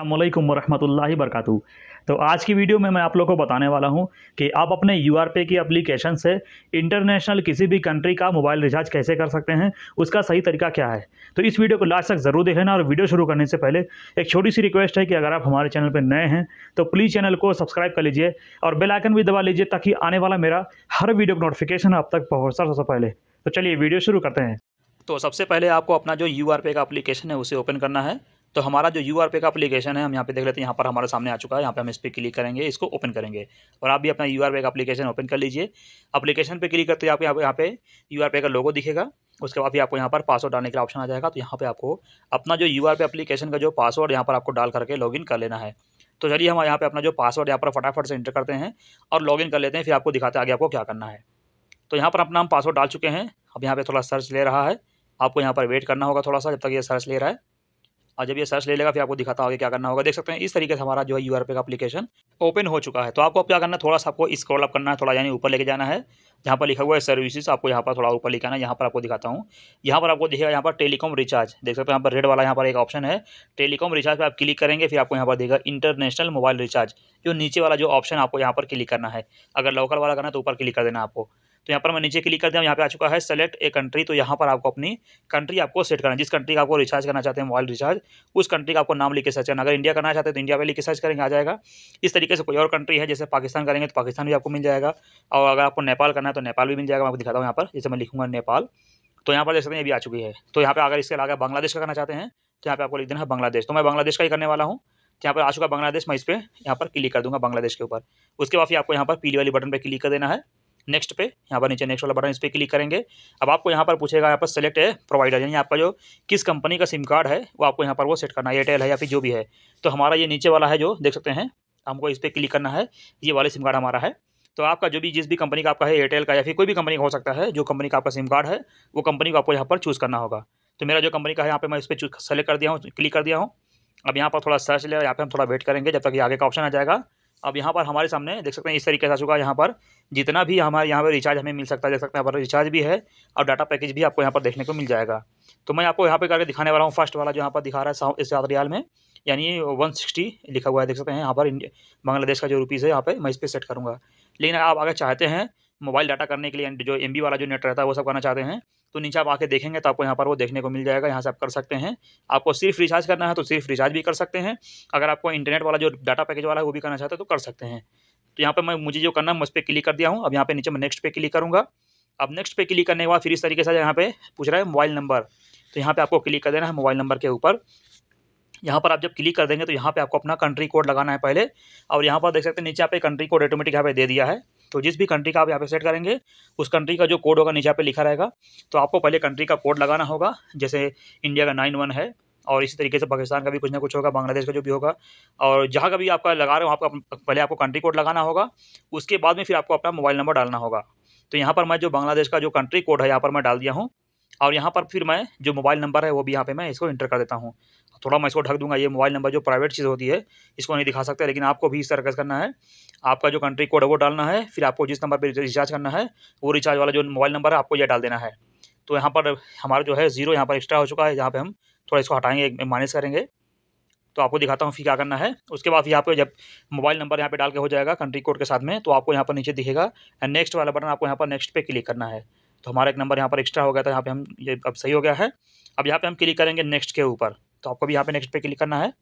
अल्लाम वरहमल वरक तो आज की वीडियो में मैं आप लोग को बताने वाला हूं कि आप अपने यू आर पे की एप्लीकेशन से इंटरनेशनल किसी भी कंट्री का मोबाइल रिचार्ज कैसे कर सकते हैं उसका सही तरीका क्या है तो इस वीडियो को लास्ट तक ज़रूर देख लेना और वीडियो शुरू करने से पहले एक छोटी सी रिक्वेस्ट है कि अगर आप हमारे चैनल पर नए हैं तो प्लीज़ चैनल को सब्सक्राइब कर लीजिए और बेलाइकन भी दबा लीजिए ताकि आने वाला मेरा हर वीडियो का नोटिफिकेशन आप तक पहुँच सबसे पहले तो चलिए वीडियो शुरू करते हैं तो सबसे पहले आपको अपना जो यू आर पे का अप्लीकेशन है उसे ओपन करना है तो हमारा जो यू का अपलीकेशन है हम यहाँ पे देख लेते हैं यहाँ पर हमारे सामने आ चुका है यहाँ पे हम इस पर क्लिक करेंगे इसको ओपन करेंगे और आप भी अपना यू का अपलीकेशन ओपन कर लीजिए अपलीकेशन पर क्लिक करते ही आपको यहाँ पे यू का लोगो दिखेगा उसके बाद भी आपको यहाँ पर पासवर्ड डालने का ऑप्शन आ जाएगा तो यहाँ पर आपको अपना जो यू आर एप्लीकेशन का जो पासवर्ड यहाँ पर आपको डाल करके लॉग कर लेना है तो चलिए हम यहाँ पर अपना जो पासवर्ड यहाँ पर फटाफट से इंटर करते हैं और लॉग कर लेते हैं फिर आपको दिखाते आगे आपको क्या करना है तो यहाँ पर अपना हम पासवर्ड डाल चुके हैं अब यहाँ पर थोड़ा सर्च ले रहा है आपको यहाँ पर वेट करना होगा थोड़ा सा जब तक ये सर्च ले रहा है और जब ये सर्च ले लेगा फिर आपको दिखाता होगा क्या करना होगा देख सकते हैं इस तरीके से हमारा जो है यू का अपलीकेशन ओपन हो चुका है तो आपको क्या करना है थोड़ा सा आपको स्क्रॉल अप करना है थोड़ा यानी ऊपर लेके जाना है जहाँ पर लिखा हुआ है सर्विसेज आपको यहाँ पर थोड़ा ऊपर लिखा है यहाँ पर आपको दिखाता हूँ यहाँ पर आपको देखेगा यहाँ पर टेलीकॉम रिचार्ज देख सकते हैं यहाँ पर रेड वाला यहाँ पर एक ऑप्शन है टेलीकॉम रिचार्ज पर आप क्लिक करेंगे फिर आपको यहाँ पर देखा इंटरनेशनल मोबाइल रिचार्ज जो नीचे वाला जो ऑप्शन आपको यहाँ पर क्लिक करना है अगर लोकल वाला करना है तो ऊपर क्लिक कर देना आपको तो यहाँ पर मैं नीचे क्लिक कर दिया यहाँ पे आ चुका है सेलेक्ट ए कंट्री तो यहाँ पर आपको अपनी कंट्री आपको सेट करना है जिस कंट्री का आपको रिचार्ज करना चाहते हैं मोबाइल रिचार्ज उस कंट्री का आपको नाम लिख के सर्च करना अगर इंडिया करना चाहते हैं तो इंडिया पर लिख के सर्च करेंगे आ जाएगा इस तरीके से कोई और कंट्री है जैसे पाकिस्तान करेंगे तो पाकिस्तान भी आपको मिल जाएगा और अगर आपको नेपाल करना है तो नेपाल भी मिल जाएगा मैं आपको दिखाता हूँ यहाँ पर जैसे मैं लिखूँगा नेपाल तो यहाँ पर देख सकते हैं ये भी आ चुकी है तो यहाँ पर अगर इसके अलावा बांग्लादेश का करना चाहते हैं तो यहाँ पर आपको लिख देना है बांग्लादेश तो मैं बांग्लादेश का ही करने वाला हूँ तो यहाँ पर आ चुका बांग्लादेश मैं इस पर यहाँ पर क्लिक कर दूंगा बांग्लादेश के ऊपर उसके बाद फिर आपको यहाँ पर पीली वाली बटन पर क्लिक कर देना है नेक्स्ट पे यहाँ पर नीचे नेक्स्ट वाला बटन इस पर क्लिक करेंगे अब आपको यहाँ पर पूछेगा यहाँ पर सेलेक्ट है प्रोवाइडर यानी आपका जो किस कंपनी का सिम कार्ड है वो आपको यहाँ पर वो सेट करना है एयरटेल है या फिर जो भी है तो हमारा ये नीचे वाला है जो देख सकते हैं हमको इस पर क्लिक करना है ये वाले सिम कार्ड हमारा है तो आपका जो भी जिस भी कंपनी का आपका है एयरटेल का या फिर कोई भी कंपनी का हो सकता है जो कंपनी का आपका सिम कार्ड है वो कंपनी को आपको यहाँ पर चूज़ करना होगा तो मेरा जो कंपनी का है यहाँ पर मैं इस पर सेलेक्ट कर दिया हूँ क्लिक कर दिया हूँ अब यहाँ पर थोड़ा सर्च लिया यहाँ पर हम थोड़ा वेट करेंगे जब तक ये आगे का ऑप्शन आ जाएगा अब यहाँ पर हमारे सामने देख सकते हैं इस तरीके से आ चुका है यहाँ पर जितना भी हमारे यहाँ पर रिचार्ज हमें मिल सकता है देख सकते हैं यहाँ पर रिचार्ज भी है और डाटा पैकेज भी आपको यहाँ पर देखने को मिल जाएगा तो मैं आपको यहाँ पर करके दिखाने वाला हूँ फर्स्ट वाला जो यहाँ पर दिखा रहा है इस रियाल में यानी वन सिक्सटी लिखा हुआ है देख सकते हैं यहाँ पर बांग्लादेश का जो रुपीज़ है यहाँ पर मैं इस पर सेट करूँगा लेकिन आप अगर चाहते हैं मोबाइल डाटा करने के लिए जो एम वाला जो नेट रहता है वो सब करना चाहते हैं तो नीचे आप आके देखेंगे तो आपको यहाँ पर वो देखने को मिल जाएगा यहाँ से आप कर सकते हैं आपको सिर्फ रिचार्ज करना है तो सिर्फ रिचार्ज भी कर सकते हैं अगर आपको इंटरनेट वाला जो डाटा पैकेज वाला है वो भी करना चाहते हैं तो कर सकते हैं तो यहाँ पर मैं मुझे जो करना है मैं उस पर क्लिक कर दिया हूँ अब यहाँ पर नीचे मैं नेक्स्ट पे क्लिक करूँगा अब नेक्स्ट पे क्लिक करने के बाद फिर इस तरीके से यहाँ पे पूछ रहा है मोबाइल नंबर तो यहाँ पे आपको क्लिक कर देना है मोबाइल नंबर के ऊपर यहाँ पर आप जब क्लिक कर देंगे तो यहाँ पर आपको अपना कंट्री कोड लगाना है पहले और यहाँ पर देख सकते हैं नीचे आप कंट्री कोड ऑटोमेटिक यहाँ पे दे दिया है तो जिस भी कंट्री का आप यहाँ पे सेट करेंगे उस कंट्री का जो कोड होगा नीचे पे लिखा रहेगा तो आपको पहले कंट्री का कोड लगाना होगा जैसे इंडिया का नाइन वन है और इसी तरीके से पाकिस्तान का भी कुछ ना कुछ होगा बांग्लादेश का जो भी होगा और जहाँ का भी आपका लगा रहे हो वहाँ पर पहले आपको कंट्री कोड लगाना होगा उसके बाद में फिर आपको अपना मोबाइल नंबर डालना होगा तो यहाँ पर मैं जो बांग्लादेश का जो कंट्री कोड है यहाँ पर मैं डाल दिया हूँ और यहाँ पर फिर मैं जो मोबाइल नंबर है वो भी यहाँ पे मैं इसको इंटर कर देता हूँ थोड़ा मैं इसको ढक दूंगा ये मोबाइल नंबर जो प्राइवेट चीज़ होती है इसको नहीं दिखा सकते लेकिन आपको भी इस तरह करना है आपका जो कंट्री कोड है वो डालना है फिर आपको जिस नंबर पर रिचार्ज करना है वो रिचार्ज वाला जो मोबाइल नंबर है आपको यह डाल देना है तो यहाँ पर हमारा जो है ज़ीरो यहाँ पर एक्स्ट्रा हो चुका है जहाँ पर हम थोड़ा इसको हटाएंगे माइनस करेंगे तो आपको दिखाता हूँ फिर क्या करना है उसके बाद यहाँ पर जब मोबाइल नंबर यहाँ पे डाल के हो जाएगा कंट्री कोड के साथ में तो आपको यहाँ पर नीचे दिखेगा एंड नेक्स्ट वाला बटन आपको यहाँ पर नेक्स्ट पे क्लिक करना है तो हमारा एक नंबर यहाँ पर एक्स्ट्रा हो गया था यहाँ पे हम ये अब सही हो गया है अब यहाँ पे हम क्लिक करेंगे नेक्स्ट के ऊपर तो आपको भी यहाँ पे नेक्स्ट पे क्लिक करना है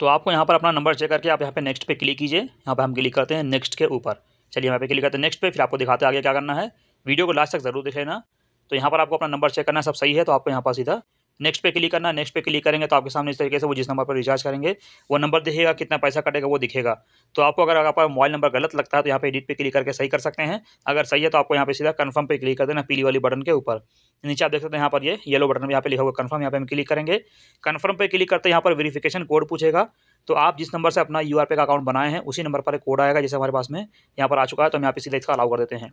तो आपको यहाँ पर अपना नंबर चेक करके आप यहाँ पे नेक्स्ट पे क्लिक कीजिए यहाँ पर हम क्लिक करते हैं नेक्स्ट के ऊपर चलिए यहाँ पे क्लिक करते हैं नेक्स्ट पे फिर आपको दिखाते हैं आगे क्या करना है वीडियो को लास्ट तक जरूर देख लेना तो यहाँ पर आपको अपना नंबर चेक करना सब सही है तो आपको यहाँ पर सीधा नेक्स्ट पे क्लिक करना नेक्स्ट पे क्लिक करेंगे तो आपके सामने इस तरीके से वो जिस नंबर पर रिचार्ज करेंगे वो नंबर दिखेगा कितना पैसा कटेगा वो दिखेगा तो आपको अगर आपका मोबाइल नंबर गलत लगता है तो यहाँ पे एडिट पे क्लिक करके सही कर सकते हैं अगर सही है तो आपको यहाँ पे सीधा कन्फर्म पे क्लिक कर देना पीली वाली बटन के ऊपर नीचे आप देख सकते हैं यहाँ पर ये येलो बटन यहाँ पे लिखा हुआ कन्फर्म यहाँ पे हम क्लिक करेंगे कन्फर्म पे क्लिक करते हैं यहाँ पर वेरीफिकेशन कोड पूछेगा तो आप जिस नंबर से अपना यू आर पे का अकाउंट बनाए हैं उसी नंबर पर एक कोड आएगा जैसे हमारे पास में यहाँ पर आ चुका है तो हम यहाँ पे सीधे इसका अलाउ कर देते हैं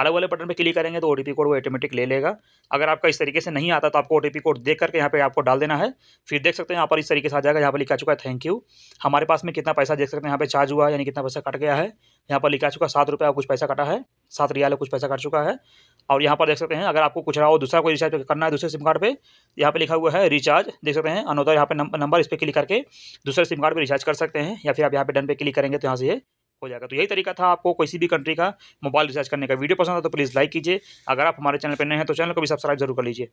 अलग वाले बटन पे क्लिक करेंगे तो ओ कोड वो ऑटोमेटिक ले लेगा अगर आपका इस तरीके से नहीं आता तो आपको ओ कोड देख करके यहाँ पर आपको डाल देना है फिर देख सकते हैं यहाँ पर इस तरीके से आ जाएगा यहाँ पर लिखा चुका है थैंक यू हमारे पास में कितना पैसा देख सकते हैं यहाँ पे चार्ज हुआ है यानी कितना पैसा कट गया है यहाँ पर लिखा चुका है सात रुपया कुछ पैसा कटा है सात रियाल कुछ पैसा कट चुका है और यहाँ पर देख सकते हैं अगर आपको कुछ रहा हो दूसरा कोई रिचार्ज करना है दूसरे सिम कार्ड पे यहाँ पे लिखा हुआ है रिचार्ज देख सकते हैं अनोदा यहाँ पे नंबर इस पर क्लिक करके दूसरे सिम कार्ड पे रिचार्ज कर सकते हैं या फिर आप यहाँ पे डन पे क्लिक करेंगे तो यहाँ से ये हो जाएगा तो यही तरीका था आपको किसी भी कंट्री का मोबाइल रिचार्ज करने का वीडियो पसंद है तो प्लीज़ लाइक कीजिए अगर आप हमारे चैनल पर नए हैं तो चैनल को भी सब्सक्राइब जरूर कर लीजिए